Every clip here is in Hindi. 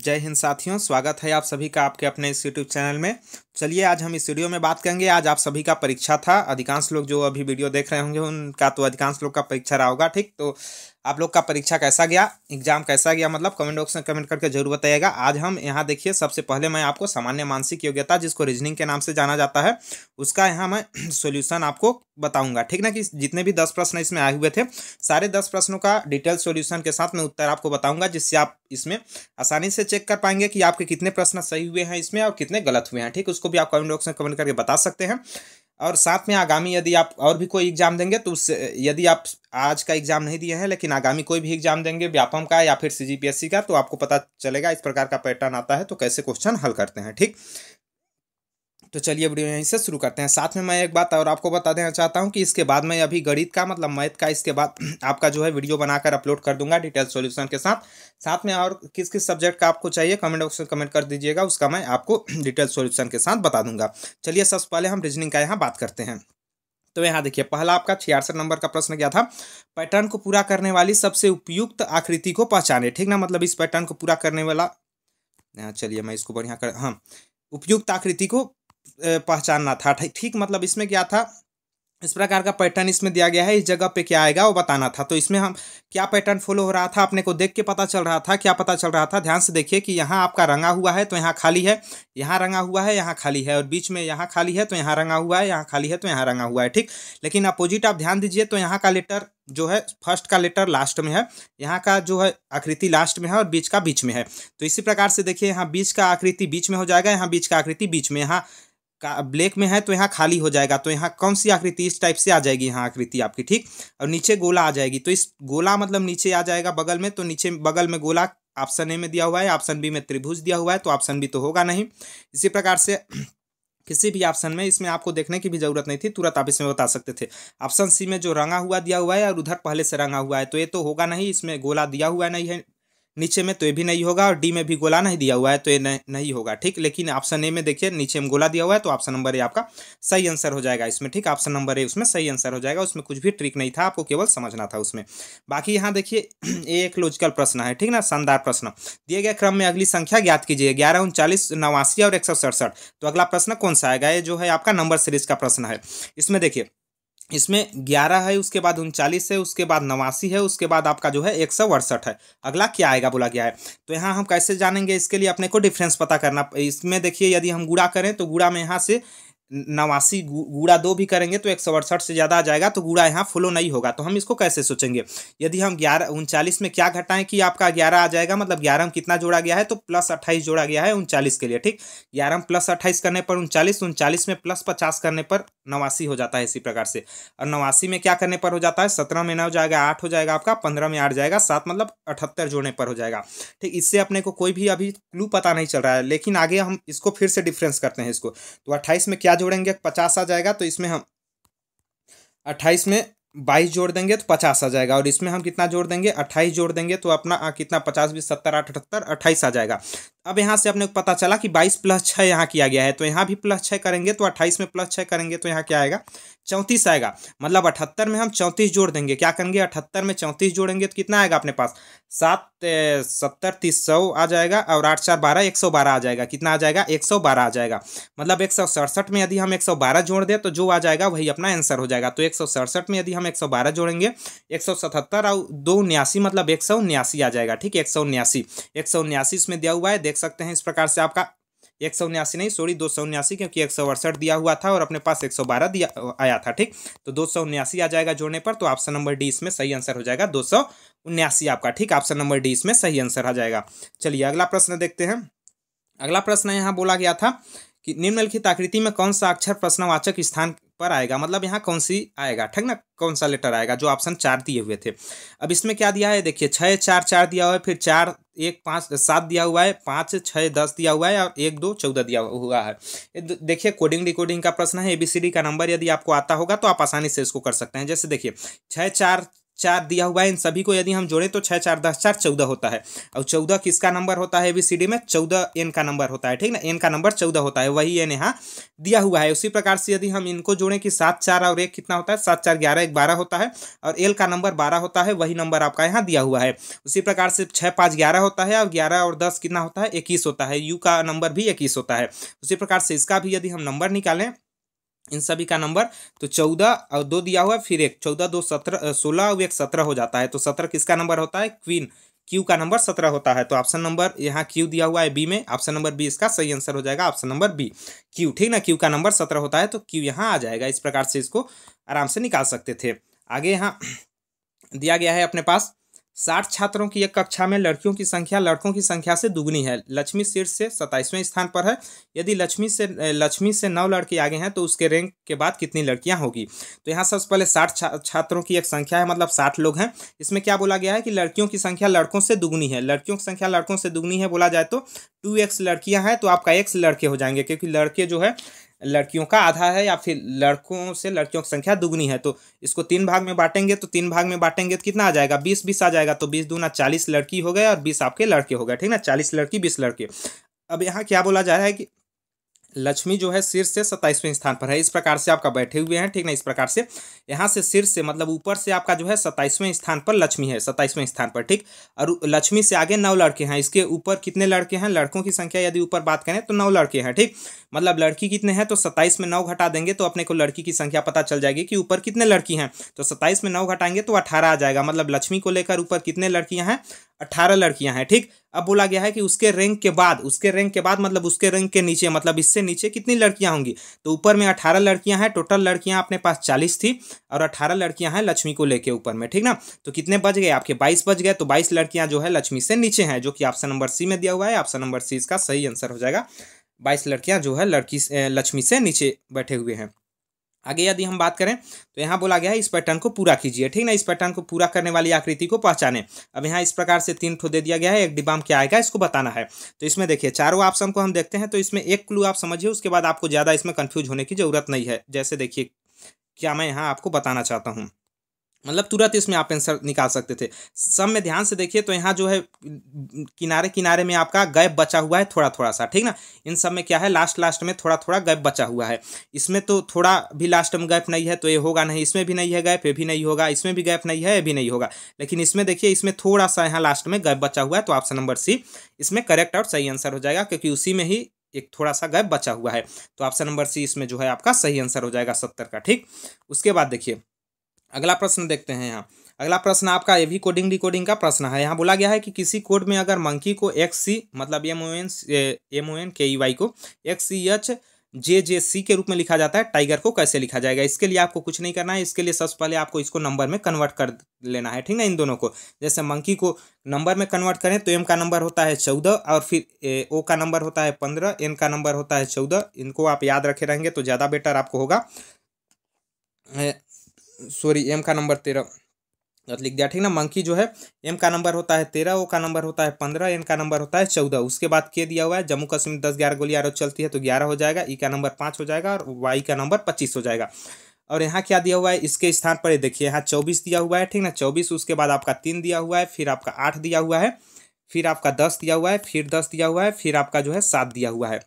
जय हिंद साथियों स्वागत है आप सभी का आपके अपने इस यूट्यूब चैनल में चलिए आज हम इस वीडियो में बात करेंगे आज आप सभी का परीक्षा था अधिकांश लोग जो अभी वीडियो देख रहे होंगे उनका तो अधिकांश लोग का परीक्षा रहा होगा ठीक तो आप लोग का परीक्षा कैसा गया एग्जाम कैसा गया मतलब कमेंट बॉक्स में कमेंट करके जरूर बताइएगा आज हम यहाँ देखिए सबसे पहले मैं आपको सामान्य मानसिक योग्यता जिसको रीजनिंग के नाम से जाना जाता है उसका यहाँ मैं सोल्यूशन आपको बताऊंगा ठीक ना कि जितने भी दस प्रश्न इसमें आए हुए थे सारे दस प्रश्नों का डिटेल सोल्यूशन के साथ मैं उत्तर आपको बताऊँगा जिससे आप इसमें आसानी से चेक कर पाएंगे कि आपके कितने प्रश्न सही हुए हैं इसमें और कितने गलत हुए हैं ठीक उसको भी आप कमेंट बॉक्स में कमेंट करके बता सकते हैं और साथ में आगामी यदि आप और भी कोई एग्ज़ाम देंगे तो उससे यदि आप आज का एग्ज़ाम नहीं दिए हैं लेकिन आगामी कोई भी एग्ज़ाम देंगे व्यापम का या फिर सी का तो आपको पता चलेगा इस प्रकार का पैटर्न आता है तो कैसे क्वेश्चन हल करते हैं ठीक तो चलिए वीडियो यहीं से शुरू करते हैं साथ में मैं एक बात और आपको बता देना चाहता हूँ कि इसके बाद मैं अभी गणित का मतलब मैथ का इसके बाद आपका जो है वीडियो बनाकर अपलोड कर दूंगा डिटेल सोल्यूशन के साथ साथ में और किस किस सब्जेक्ट का आपको चाहिए कमेंट बॉक्स में कमेंट कर दीजिएगा उसका मैं आपको डिटेल सोल्यूशन के साथ बता दूंगा चलिए सबसे पहले हम रीजनिंग का यहाँ बात करते हैं तो यहाँ देखिए पहला आपका छियासठ नंबर का प्रश्न क्या था पैटर्न को पूरा करने वाली सबसे उपयुक्त आकृति को पहचाने ठीक ना मतलब इस पैटर्न को पूरा करने वाला हाँ, चलिए मैं इसको बढ़िया कर हाँ उपयुक्त आकृति को पहचानना था ठीक मतलब इसमें क्या था इस प्रकार का पैटर्न इसमें दिया गया है इस जगह पे क्या आएगा वो बताना था तो इसमें हम क्या पैटर्न फॉलो हो रहा था अपने को देख के पता चल रहा था क्या पता चल रहा था ध्यान से देखिए कि यहाँ आपका रंगा हुआ है तो यहाँ खाली है यहाँ रंगा हुआ है यहाँ खाली है और बीच में यहाँ खाली है तो यहाँ रंगा हुआ है यहाँ खाली है तो यहाँ रंगा हुआ है ठीक लेकिन अपोजिट आप ध्यान दीजिए तो यहाँ का लेटर जो है फर्स्ट का लेटर लास्ट में है यहाँ का जो है आकृति लास्ट में है और बीच का बीच में है तो इसी प्रकार से देखिए यहाँ बीच का आकृति बीच में हो जाएगा यहाँ बीच का आकृति बीच में यहाँ ब्लैक में है तो यहाँ खाली हो जाएगा तो यहाँ कौन सी आकृति इस टाइप से आ जाएगी यहाँ आकृति आपकी ठीक और नीचे गोला आ जाएगी तो इस गोला मतलब नीचे आ जाएगा बगल में तो नीचे बगल में गोला ऑप्शन ए में दिया हुआ है ऑप्शन बी में त्रिभुज दिया हुआ है तो ऑप्शन बी तो होगा नहीं इसी प्रकार से किसी भी ऑप्शन में इसमें आपको देखने की भी जरूरत नहीं थी तुरंत आप इसमें बता सकते थे ऑप्शन सी में जो रंगा हुआ दिया हुआ है और उधर पहले से रंगा हुआ है तो ये तो होगा नहीं इसमें गोला दिया हुआ नहीं है नीचे में तो ये भी नहीं होगा और डी में भी गोला नहीं दिया हुआ है तो ये नहीं होगा ठीक लेकिन ऑप्शन ए में देखिए नीचे में गोला दिया हुआ है तो ऑप्शन नंबर ए आपका सही आंसर हो जाएगा इसमें ठीक ऑप्शन नंबर ए उसमें सही आंसर हो जाएगा उसमें कुछ भी ट्रिक नहीं था आपको केवल समझना था उसमें बाकी यहाँ देखिए ये एक लॉजिकल प्रश्न है ठीक ना शानदार प्रश्न दिए गए क्रम में अगली संख्या ज्ञात कीजिए ग्यारह उनचालीस नवासी और एक तो अगला प्रश्न कौन सा आएगा ये जो है आपका नंबर सीरीज का प्रश्न है इसमें देखिए इसमें ग्यारह है उसके बाद उनचालीस है उसके बाद नवासी है उसके बाद आपका जो है एक सौ अड़सठ है अगला क्या आएगा बोला गया है तो यहाँ हम कैसे जानेंगे इसके लिए अपने को डिफरेंस पता करना इसमें देखिए यदि हम गुड़ा करें तो गुड़ा में यहाँ से नवासी गुड़ा दो भी करेंगे तो एक सौ अड़सठ से ज़्यादा आ जाएगा तो गुड़ा यहाँ फ्लो नहीं होगा तो हम इसको कैसे सोचेंगे यदि हम ग्यारह उनचालीस में क्या घटाएं कि आपका ग्यारह आ जाएगा मतलब ग्यारह में कितना जोड़ा गया है तो प्लस अट्ठाईस जोड़ा गया है उनचालीस के लिए ठीक ग्यारह में प्लस अट्ठाईस करने पर उनचालीस तो उनचालीस में प्लस पचास करने पर नवासी हो जाता है इसी प्रकार से और नवासी में क्या करने पर हो जाता है सत्रह में नौ जाएगा आठ हो जाएगा आपका पंद्रह में आठ जाएगा सात मतलब अठहत्तर जोड़ने पर हो जाएगा ठीक इससे अपने को कोई भी अभी क्लू पता नहीं चल रहा है लेकिन आगे हम इसको फिर से डिफ्रेंस करते हैं इसको तो अट्ठाईस में क्या जोड़ेंगे पचास आ जाएगा तो इसमें हम अट्ठाईस में बाईस जोड़ देंगे तो पचास आ जाएगा और इसमें हम कितना जोड़ देंगे अट्ठाईस जोड़ देंगे तो अपना कितना पचास बीस सत्तर आठ अठहत्तर अट्ठाईस आ जाएगा अब यहाँ से अपने को पता चला कि बाईस प्लस छः यहाँ किया गया है तो यहाँ भी प्लस छः करेंगे तो अट्ठाईस में प्लस छः करेंगे तो यहाँ क्या आएगा चौंतीस आएगा मतलब अठहत्तर में हम चौंतीस जोड़ देंगे क्या करेंगे अठहत्तर में चौंतीस जोड़ेंगे तो कितना आएगा अपने पास सात सत्तर तीस सौ आ जाएगा और आठ चार बारह एक सौ बारह आ जाएगा कितना आ जाएगा एक सौ बारह आ जाएगा मतलब एक सौ सड़सठ में यदि हम एक सौ बारह जोड़ दें तो जो आ जाएगा वही अपना आंसर हो जाएगा तो एक सौ सड़सठ में यदि हम एक सौ बारह जोड़ेंगे एक सौ सतहत्तर और दो उन्यासी मतलब एक सौ उन्यासी आ जाएगा ठीक है एक सौ उन्यासी एक सौ उन्यासी इसमें दिया हुआ है देख सकते हैं इस प्रकार से आपका एक सौ उन्यासी नहीं सॉरी दो सौ उन्यासी क्योंकि एक सौ अड़सठ दिया हुआ था और अपने पास एक सौ बारह दिया आया था ठीक तो दो सौ उन्यासी आ जाएगा जोड़ने पर तो ऑप्शन नंबर डी इसमें सही आंसर हो जाएगा दो सौ उन्यासी आपका ठीक ऑप्शन नंबर डी इसमें सही आंसर आ जाएगा चलिए अगला प्रश्न देखते हैं अगला प्रश्न यहाँ बोला गया था कि निम्नलिखित आकृति में कौन सा अक्षर प्रश्नवाचक स्थान पर आएगा मतलब यहाँ कौन सी आएगा ठीक ना कौन सा लेटर आएगा जो ऑप्शन चार दिए हुए थे अब इसमें क्या दिया है देखिए छः चार चार दिया हुआ है फिर चार एक पाँच सात दिया हुआ है पाँच छः दस दिया हुआ है और एक दो चौदह दिया हुआ है देखिए कोडिंग रिकोडिंग का प्रश्न है एबीसीडी का नंबर यदि आपको आता होगा तो आप आसानी से इसको कर सकते हैं जैसे देखिए छः चार चार दिया हुआ है इन सभी को यदि हम जोड़ें तो छः चार दस चार चौदह होता है और चौदह किसका नंबर होता है बी में चौदह एन का नंबर होता है ठीक ना एन का नंबर चौदह होता है वही एन यहाँ दिया हुआ है उसी प्रकार से यदि हम इनको जोड़ें कि सात चार और एक कितना होता है सात चार ग्यारह एक बारह होता है और एल का नंबर बारह होता है वही नंबर आपका यहाँ दिया हुआ है उसी प्रकार से छः पाँच ग्यारह होता है और ग्यारह और दस कितना होता है इक्कीस होता है यू का नंबर भी इक्कीस होता है उसी प्रकार से इसका भी यदि हम नंबर निकालें इन सभी का नंबर तो चौदह और दो दिया हुआ फिर एक चौदह दो सत्रह सोलह और एक सत्रह हो जाता है तो सत्रह किसका नंबर होता है क्वीन क्यू का नंबर सत्रह होता है तो ऑप्शन नंबर यहाँ क्यू दिया हुआ है बी में ऑप्शन नंबर बी इसका सही आंसर हो जाएगा ऑप्शन नंबर बी क्यू ठीक ना क्यू का नंबर सत्रह होता है तो क्यू यहाँ आ जाएगा इस प्रकार से इसको आराम से निकाल सकते थे आगे यहाँ दिया गया है अपने पास साठ छात्रों की एक कक्षा में लड़कियों की संख्या लड़कों की संख्या से दुगनी है लक्ष्मी शीर्ष से सत्ताईसवें स्थान पर है यदि लक्ष्मी से लक्ष्मी से नौ लड़के आगे हैं तो उसके रैंक के बाद कितनी लड़कियां होगी तो यहाँ सबसे पहले साठ छा, छात्रों की एक संख्या है मतलब साठ लोग हैं इसमें क्या बोला गया है कि लड़कियों की संख्या लड़कों से दुगनी है लड़कियों की संख्या लड़कों से दुगनी है बोला जाए तो टू एक्स लड़कियाँ हैं तो आपका एक्स लड़के हो जाएंगे क्योंकि लड़के जो है लड़कियों का आधा है या फिर लड़कों से लड़कियों की संख्या दुगनी है तो इसको तीन भाग में बांटेंगे तो तीन भाग में बांटेंगे तो कितना आ जाएगा बीस बीस आ जाएगा तो बीस दूना चालीस लड़की हो गए और बीस आपके लड़के हो गए ठीक ना चालीस लड़की बीस लड़के अब यहाँ क्या बोला जा रहा है कि लक्ष्मी जो है शीर्ष से सत्ताईसवें स्थान पर है इस प्रकार से आपका बैठे हुए हैं ठीक ना इस प्रकार से यहाँ से शीर्ष से मतलब ऊपर से आपका जो है सत्ताईसवें स्थान पर लक्ष्मी है सत्ताईसवें स्थान पर ठीक और लक्ष्मी से आगे नौ लड़के हैं इसके ऊपर कितने लड़के हैं लड़कों की संख्या यदि ऊपर बात करें तो नौ लड़के हैं ठीक मतलब लड़की कितने हैं तो सत्ताईस में नौ घटा देंगे तो अपने को लड़की की संख्या पता चल जाएगी कि ऊपर कितने लड़की हैं तो सत्ताईस में नौ घटाएंगे तो अठारह आ जाएगा मतलब लक्ष्मी को लेकर ऊपर कितने लड़कियाँ हैं अट्ठारह लड़कियां हैं ठीक अब बोला गया है कि उसके रैंक के बाद उसके रैंक के बाद मतलब उसके रैंक के नीचे मतलब इससे नीचे कितनी लड़कियां होंगी तो ऊपर में अठारह लड़कियां हैं टोटल लड़कियां अपने पास चालीस थी और अठारह लड़कियां हैं लक्ष्मी को लेके ऊपर में ठीक ना तो कितने बज गए आपके बाईस बज गए तो बाईस लड़कियां जो है लक्ष्मी से नीचे हैं जो कि ऑप्शन नंबर सी में दिया हुआ है ऑप्शन नंबर सी इसका सही आंसर हो जाएगा बाईस लड़कियाँ जो है लड़की लक्ष्मी से नीचे बैठे हुए हैं आगे यदि हम बात करें तो यहाँ बोला गया है इस पैटर्न को पूरा कीजिए ठीक ना इस पैटर्न को पूरा करने वाली आकृति को पहचाने अब यहाँ इस प्रकार से तीन ठो दे दिया गया है एक डिबाम क्या आएगा इसको बताना है तो इसमें देखिए चारों ऑप्शन को हम देखते हैं तो इसमें एक क्लू आप समझिए उसके बाद आपको ज़्यादा इसमें कन्फ्यूज होने की जरूरत नहीं है जैसे देखिए क्या मैं यहाँ आपको बताना चाहता हूँ मतलब तुरंत इसमें आप आंसर निकाल सकते थे सब में ध्यान से देखिए तो यहाँ जो है किनारे किनारे में आपका गैप बचा हुआ है थोड़ा थोड़ा सा ठीक ना इन सब में क्या है लास्ट लास्ट में थोड़ा थोड़ा गैप बचा हुआ है इसमें तो थोड़ा भी लास्ट में गैप नहीं है तो ये होगा नहीं इसमें भी नहीं है गैप ये भी नहीं होगा इसमें भी गैप नहीं है ये भी नहीं होगा लेकिन इसमें देखिए इसमें थोड़ा सा यहाँ लास्ट में गैप बचा हुआ है तो ऑप्शन नंबर सी इसमें करेक्ट और सही आंसर हो जाएगा क्योंकि उसी में ही एक थोड़ा सा गैप बचा हुआ है तो ऑप्शन नंबर सी इसमें जो है आपका सही आंसर हो जाएगा सत्तर का ठीक उसके बाद देखिए अगला प्रश्न देखते हैं यहाँ अगला प्रश्न आपका ये भी कोडिंग डिकोडिंग का प्रश्न है यहाँ बोला गया है कि किसी कोड में अगर मंकी को एक्स सी मतलब M O N M O N K E Y को X C H J J C के रूप में लिखा जाता है टाइगर को कैसे लिखा जाएगा इसके लिए आपको कुछ नहीं करना है इसके लिए सबसे पहले आपको इसको नंबर में कन्वर्ट कर लेना है ठीक ना इन दोनों को जैसे मंकी को नंबर में कन्वर्ट करें तो एम का नंबर होता है चौदह और फिर ए, ओ का नंबर होता है पंद्रह एन का नंबर होता है चौदह इनको आप याद रखे रहेंगे तो ज़्यादा बेटर आपको होगा सॉरी एम का नंबर तेरह लिख दिया ठीक ना मंकी जो है एम का नंबर होता है तेरह ओ का नंबर होता है पंद्रह एन का नंबर होता है चौदह उसके बाद के दिया हुआ है जम्मू कश्मीर दस ग्यारह गोली आरोप चलती है तो ग्यारह हो जाएगा ई e का नंबर पाँच हो जाएगा और वाई का नंबर पच्चीस हो जाएगा और यहाँ क्या दिया हुआ है इसके स्थान पर देखिए यहाँ चौबीस दिया हुआ है ठीक ना चौबीस उसके बाद आपका तीन दिया हुआ है फिर आपका आठ दिया हुआ है फिर आपका दस दिया हुआ है फिर दस दिया हुआ है फिर आपका जो है सात दिया हुआ है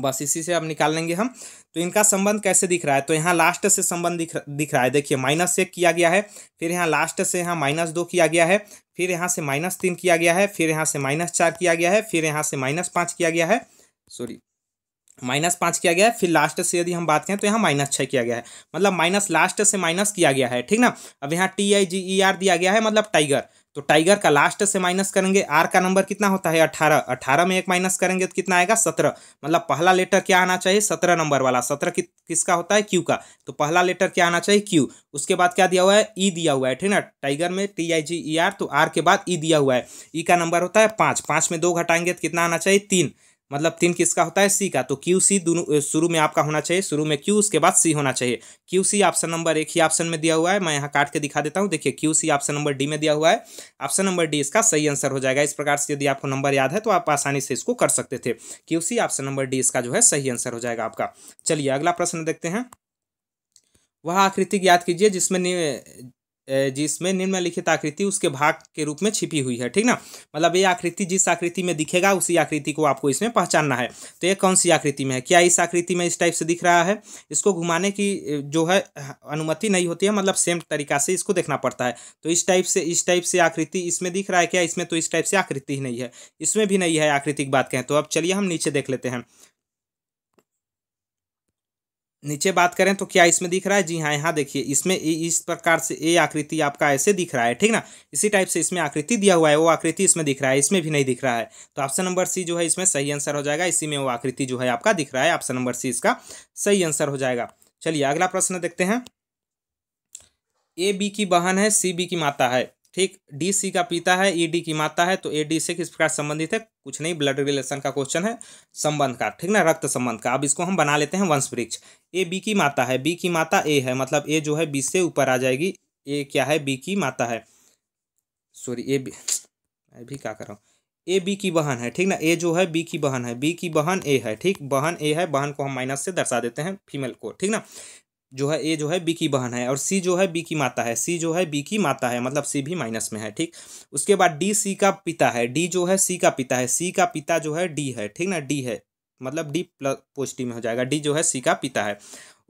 बस इसी से अब निकाल लेंगे हम तो इनका संबंध कैसे दिख रहा है तो यहाँ लास्ट से संबंध दिख दिख रहा है देखिए माइनस एक किया गया है फिर यहाँ लास्ट से यहाँ माइनस दो किया गया है फिर यहाँ से माइनस तीन किया गया है फिर यहाँ से माइनस चार किया गया है फिर यहाँ से माइनस पाँच किया गया है सॉरी माइनस पाँच किया गया है फिर लास्ट से यदि हम बात करें तो यहाँ माइनस छः किया गया है मतलब माइनस लास्ट से माइनस किया गया है ठीक ना अब यहाँ T I G E are दिया गया है मतलब टाइगर तो टाइगर का लास्ट से माइनस करेंगे आर का नंबर कितना होता है अठारह अठारह में एक माइनस करेंगे तो कितना आएगा सत्रह मतलब पहला लेटर क्या आना चाहिए सत्रह नंबर वाला सत्रह कि, किसका होता है क्यू का तो पहला लेटर क्या आना चाहिए क्यू उसके बाद क्या दिया हुआ है ई e दिया हुआ है ठीक ना टाइगर में T I G E R तो आर के बाद ई e दिया हुआ है ई e का नंबर होता है पाँच पाँच में दो घटाएंगे तो कितना आना चाहिए तीन मतलब तीन किसका होता है सी का तो क्यू सी दोनों शुरू में आपका होना चाहिए शुरू में क्यू उसके बाद सी होना चाहिए क्यू सी ऑप्शन नंबर एक ही ऑप्शन में दिया हुआ है मैं यहाँ काट के दिखा देता हूँ देखिए Q C option number D में दिया हुआ है ऑप्शन नंबर डी इसका सही आंसर हो जाएगा इस प्रकार से यदि आपको नंबर याद है तो आप आसानी से इसको कर सकते थे Q C option number D इसका जो है सही आंसर हो जाएगा आपका चलिए अगला प्रश्न देखते हैं वह आकृति याद कीजिए जिसमें जिसमें निम्नलिखित आकृति उसके भाग के रूप में छिपी हुई है ठीक ना मतलब ये आकृति जिस आकृति में दिखेगा उसी आकृति को आपको इसमें पहचानना है तो ये कौन सी आकृति में है क्या इस आकृति में इस टाइप से दिख रहा है इसको घुमाने की जो है अनुमति नहीं होती है मतलब सेम तरीका से इसको देखना पड़ता है तो इस टाइप से इस टाइप से आकृति इसमें दिख रहा है क्या इसमें तो इस टाइप से आकृति ही नहीं है इसमें भी नहीं है आकृतिक बात कहें तो अब चलिए हम नीचे देख लेते हैं नीचे बात करें तो क्या इसमें दिख रहा है जी हाँ यहाँ देखिए इसमें इस प्रकार से ए आकृति आपका ऐसे दिख रहा है ठीक ना इसी टाइप से इसमें आकृति दिया हुआ है वो आकृति इसमें दिख रहा है इसमें भी नहीं दिख रहा है तो ऑप्शन नंबर सी जो है इसमें सही आंसर हो जाएगा इसी में वो आकृति जो है आपका दिख रहा है ऑप्शन नंबर सी इसका सही आंसर हो जाएगा चलिए अगला प्रश्न देखते हैं ए बी की बहन है सी बी की माता है ठीक डी सी का पिता है ई e डी की माता है तो ए डी से किस प्रकार संबंधित है कुछ नहीं ब्लड रिलेशन का क्वेश्चन है संबंध का ठीक ना रक्त संबंध का अब इसको हम बना लेते हैं वंश वृक्ष ए बी की माता है बी की माता ए है मतलब ए जो है बी से ऊपर आ जाएगी ए क्या है बी की माता है सॉरी ए बी मैं भी क्या कर रहा हूँ ए बी की बहन है ठीक ना ए जो है बी की बहन है बी की बहन ए है ठीक बहन ए है बहन को हम माइनस से दर्शा देते हैं फीमेल को ठीक ना जो है ए जो है बी की बहन है और सी जो है बी की माता है सी जो है बी की माता है मतलब सी भी माइनस में है ठीक उसके बाद डी सी का पिता है डी जो है सी का पिता है सी का पिता जो है डी है ठीक ना डी है मतलब डी प्लस पॉजिटिव में हो जाएगा डी जो है सी का पिता है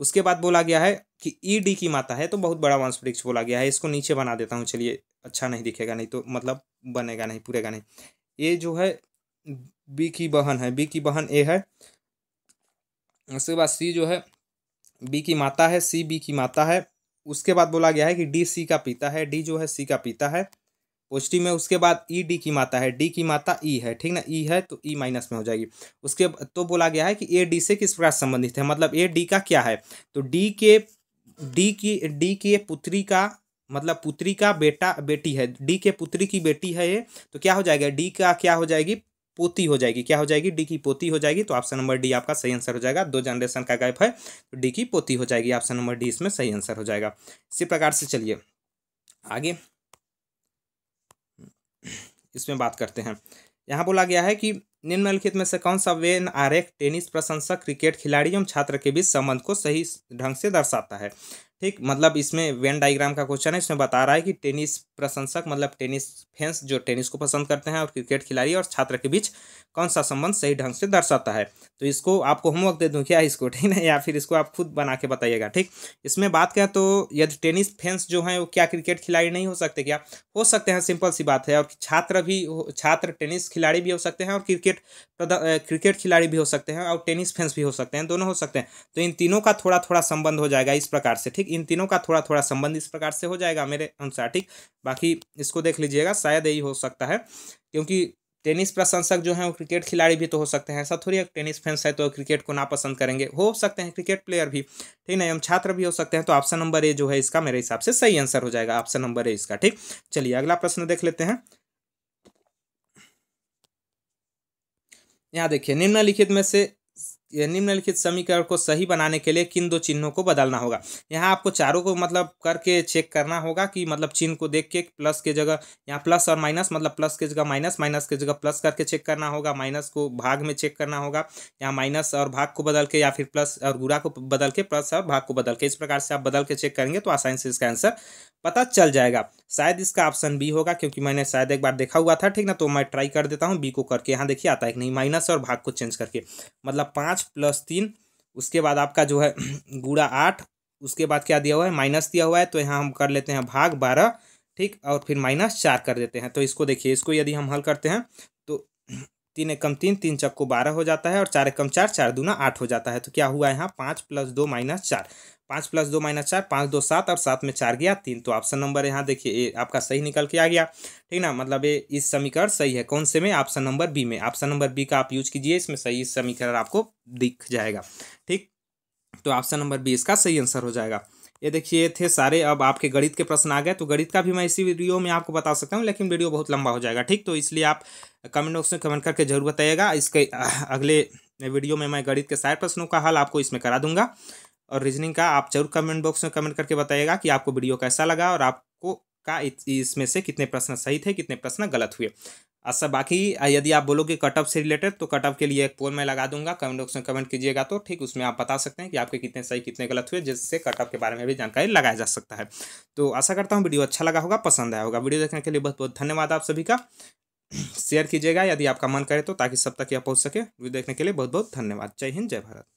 उसके बाद बोला गया है कि ई e, डी की माता है तो बहुत बड़ा वंश वृक्ष बोला गया है इसको नीचे बना देता हूँ चलिए अच्छा नहीं दिखेगा नहीं तो मतलब बनेगा नहीं पूरेगा नहीं ए जो है बी की बहन है बी की बहन ए है उसके बाद सी जो है बी की माता है सी बी की माता है उसके बाद बोला गया है कि डी सी का पिता है डी जो है सी का पिता है पॉजिटिव में उसके बाद ई e डी की माता है डी की माता ई e है ठीक ना ई e है तो ई माइनस में हो जाएगी उसके तो बोला गया है कि ए डी से किस प्रकार संबंधित है मतलब ए डी का क्या है तो डी के डी की डी की पुत्री का मतलब पुत्री का बेटा बेटी है डी के पुत्री की बेटी है ये तो क्या हो जाएगा डी का क्या हो जाएगी पोती हो जाएगी क्या हो जाएगी डी की पोती हो जाएगी तो ऑप्शन नंबर डी आपका सही आंसर हो जाएगा दो जनरेशन का गैप है तो डी की पोती हो जाएगी ऑप्शन नंबर डी इसमें सही आंसर हो जाएगा इसी प्रकार से चलिए आगे इसमें बात करते हैं यहाँ बोला गया है कि निम्नलिखित में से कौन सा वेन आरेख टेनिस प्रशंसक क्रिकेट खिलाड़ी एवं छात्र के बीच संबंध को सही ढंग से दर्शाता है ठीक मतलब इसमें वेन डायग्राम का क्वेश्चन है इसमें बता रहा है कि टेनिस प्रशंसक मतलब टेनिस फैंस जो टेनिस को पसंद करते हैं और क्रिकेट खिलाड़ी और छात्र के बीच कौन सा संबंध सही ढंग से दर्शाता है तो इसको आपको होमवर्क दे दूँ क्या इसको ठीक है या फिर इसको आप खुद बना के बताइएगा ठीक इसमें बात करें तो यदि टेनिस फैंस जो हैं वो क्या क्रिकेट खिलाड़ी नहीं हो सकते क्या हो सकते हैं सिंपल सी बात है और छात्र भी छात्र टेनिस खिलाड़ी भी हो सकते हैं और क्रिकेट क्रिकेट क्रिकेट खिलाड़ी भी हो सकते हैं और टेनिस फैंस भी हो सकते हैं दोनों हो सकते हैं तो इन तीनों का थोड़ा थोड़ा संबंध हो जाएगा इस प्रकार से ठीक इन तीनों का थोड़ा थोड़ा संबंध इस प्रकार से हो जाएगा मेरे अनुसार ठीक बाकी इसको देख लीजिएगा शायद यही हो सकता है क्योंकि टेनिस प्रशंसक जो है वो क्रिकेट खिलाड़ी भी तो हो सकते हैं ऐसा थोड़ी टेनिस फैंस है तो क्रिकेट को नापसंद करेंगे हो सकते हैं क्रिकेट प्लेयर भी ठीक ना एम छात्र भी हो सकते हैं तो ऑप्शन नंबर ए जो है इसका मेरे हिसाब से सही आंसर हो जाएगा ऑप्शन नंबर ए इसका ठीक चलिए अगला प्रश्न देख लेते हैं यहाँ देखिए निम्नलिखित में से निम्नलिखित समीकरण को सही बनाने के लिए किन दो चिन्हों को बदलना होगा यहाँ आपको चारों को मतलब करके चेक करना होगा कि मतलब चिन्ह को देख के प्लस के जगह यहाँ प्लस और माइनस मतलब प्लस के जगह माइनस माइनस के जगह प्लस करके चेक करना होगा माइनस को भाग में चेक करना होगा यहाँ माइनस और भाग को बदल के या फिर प्लस और गुरा को बदल के प्लस और भाग को बदल के इस प्रकार से आप बदल के चेक करेंगे तो आसानी से इसका आंसर पता चल जाएगा शायद इसका ऑप्शन बी होगा क्योंकि मैंने शायद एक बार देखा हुआ था ठीक ना तो मैं ट्राई कर देता हूँ बी को करके यहाँ देखिए आता है कि नहीं माइनस और भाग को चेंज करके मतलब पाँच पाँच प्लस तीन उसके बाद आपका जो है गुड़ा आठ उसके बाद क्या दिया हुआ है माइनस दिया हुआ है तो यहाँ हम कर लेते हैं भाग बारह ठीक और फिर माइनस चार कर देते हैं तो इसको देखिए इसको यदि हम हल करते हैं तीन एकम तीन तीन चक्को बारह हो जाता है और चार एकम चार चार दूना आठ हो जाता है तो क्या हुआ यहाँ पाँच प्लस दो माइनस चार पाँच प्लस दो माइनस चार पाँच दो सात और सात में चार गया तीन तो ऑप्शन नंबर यहाँ देखिए ये आपका सही निकल के आ गया ठीक ना मतलब ये इस समीकरण सही है कौन से में ऑप्शन नंबर बी में ऑप्शन नंबर बी का आप यूज कीजिए इसमें सही इस समीकरण आपको दिख जाएगा ठीक तो ऑप्शन नंबर बी इसका सही आंसर हो जाएगा ये देखिए थे सारे अब आपके गणित के प्रश्न आ गए तो गणित का भी मैं इसी वीडियो में आपको बता सकता हूँ लेकिन वीडियो बहुत लंबा हो जाएगा ठीक तो इसलिए आप कमेंट बॉक्स में कमेंट करके जरूर बताइएगा इसके अगले वीडियो में मैं गणित के सारे प्रश्नों का हल आपको इसमें करा दूंगा और रीजनिंग का आप जरूर कमेंट बॉक्स में कमेंट करके बताइएगा कि आपको वीडियो कैसा लगा और आपको का इसमें से कितने प्रश्न सही थे कितने प्रश्न गलत हुए अच्छा बाकी यदि आप बोलोगे कटअप से रिलेटेड तो कटअप के लिए एक पोल मैं लगा दूंगा कमेंट बॉक्स में कमेंट कीजिएगा तो ठीक उसमें आप बता सकते हैं कि आपके कितने सही कितने गलत हुए जिससे कटअप के बारे में भी जानकारी लगाया जा सकता है तो आशा करता हूँ वीडियो अच्छा लगा होगा पसंद आया होगा वीडियो देखने के लिए बहुत बहुत धन्यवाद आप सभी का शेयर कीजिएगा यदि आपका मन करे तो ताकि सब तक यह पहुँच सके वीडियो देखने के लिए बहुत बहुत धन्यवाद जय हिंद जय भारत